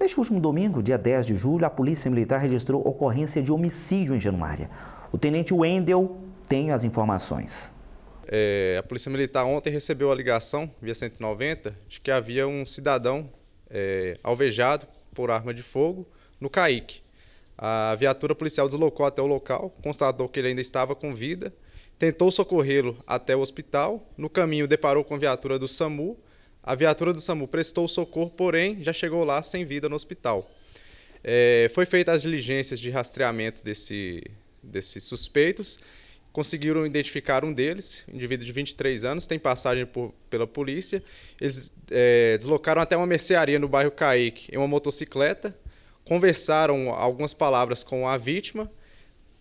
Neste último domingo, dia 10 de julho, a Polícia Militar registrou ocorrência de homicídio em Januária. O tenente Wendel tem as informações. É, a Polícia Militar ontem recebeu a ligação, via 190, de que havia um cidadão é, alvejado por arma de fogo no Caique. A viatura policial deslocou até o local, constatou que ele ainda estava com vida, tentou socorrê-lo até o hospital, no caminho deparou com a viatura do SAMU, a viatura do SAMU prestou socorro, porém já chegou lá sem vida no hospital. É, foi feita as diligências de rastreamento desse, desses suspeitos. Conseguiram identificar um deles, um indivíduo de 23 anos, tem passagem por, pela polícia. Eles é, deslocaram até uma mercearia no bairro Caique em uma motocicleta, conversaram algumas palavras com a vítima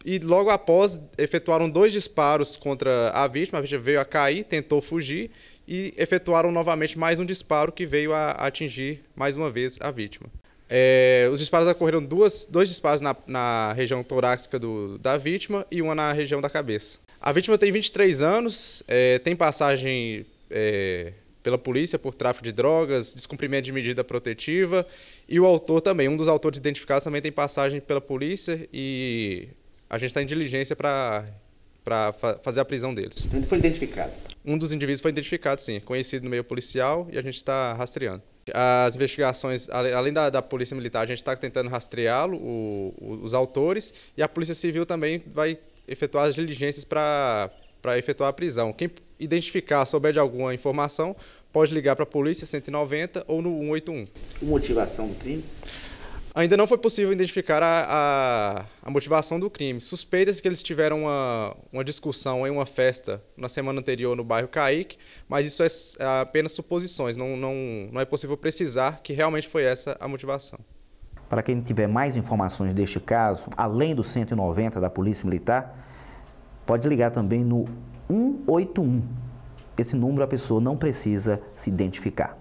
e logo após efetuaram dois disparos contra a vítima. A vítima veio a cair, tentou fugir e efetuaram novamente mais um disparo que veio a, atingir mais uma vez a vítima. É, os disparos ocorreram duas, dois disparos na, na região torácica do, da vítima e uma na região da cabeça. A vítima tem 23 anos, é, tem passagem é, pela polícia por tráfico de drogas, descumprimento de medida protetiva e o autor também, um dos autores identificados também tem passagem pela polícia e a gente está em diligência para fazer a prisão deles. Então, ele foi identificado. Um dos indivíduos foi identificado, sim, conhecido no meio policial e a gente está rastreando. As investigações, além da, da Polícia Militar, a gente está tentando rastreá-lo, os autores, e a Polícia Civil também vai efetuar as diligências para efetuar a prisão. Quem identificar, souber de alguma informação, pode ligar para a Polícia 190 ou no 181. Motivação do crime? Ainda não foi possível identificar a, a, a motivação do crime. Suspeita-se que eles tiveram uma, uma discussão em uma festa na semana anterior no bairro Caique, mas isso é, é apenas suposições, não, não, não é possível precisar que realmente foi essa a motivação. Para quem tiver mais informações deste caso, além do 190 da Polícia Militar, pode ligar também no 181. Esse número a pessoa não precisa se identificar.